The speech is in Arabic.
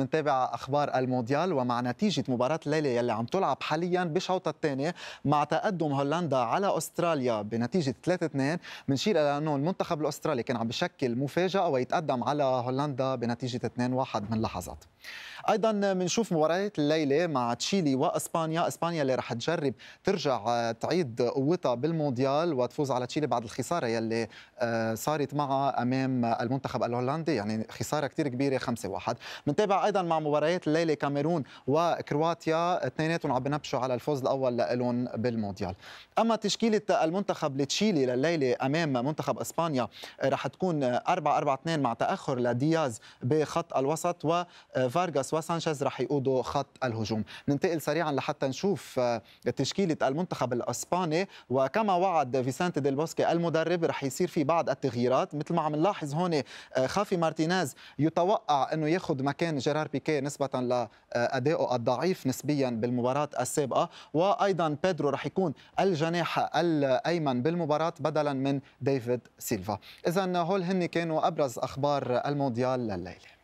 منتابع اخبار المونديال ومع نتيجه مباراه الليله يلي عم تلعب حاليا بشوطها الثاني مع تقدم هولندا على استراليا بنتيجه 3 2 بنشير الى انه المنتخب الاسترالي كان عم بشكل مفاجاه ويتقدم على هولندا بنتيجه 2 1 من لحظات ايضا بنشوف مباريات الليله مع تشيلي واسبانيا اسبانيا اللي رح تجرب ترجع تعيد قوتها بالمونديال وتفوز على تشيلي بعد الخساره يلي آه، صارت معها امام المنتخب الهولندي يعني خساره كثير كبيره 5 1 بنتابع وايضا مع مباريات الليله كاميرون وكرواتيا اثنيناتهم عم بنبشوا على الفوز الاول لهم بالمونديال اما تشكيله المنتخب لتشيلي لليله امام منتخب اسبانيا رح تكون 4 4 2 مع تاخر لدياز بخط الوسط وفارغاس وسانشيز رح يقودوا خط الهجوم ننتقل سريعا لحتى نشوف تشكيله المنتخب الاسباني وكما وعد فيسانت ديل بوسكي المدرب رح يصير في بعض التغييرات مثل ما عم نلاحظ هون خافي مارتينيز يتوقع انه ياخذ مكان جيرار بيكي نسبة لأدائه آه، الضعيف نسبيا بالمباراة السابقة وأيضا بيدرو رح يكون الجناح الأيمن بالمباراة بدلا من ديفيد سيلفا إذا هول هني كانوا أبرز أخبار المونديال الليلة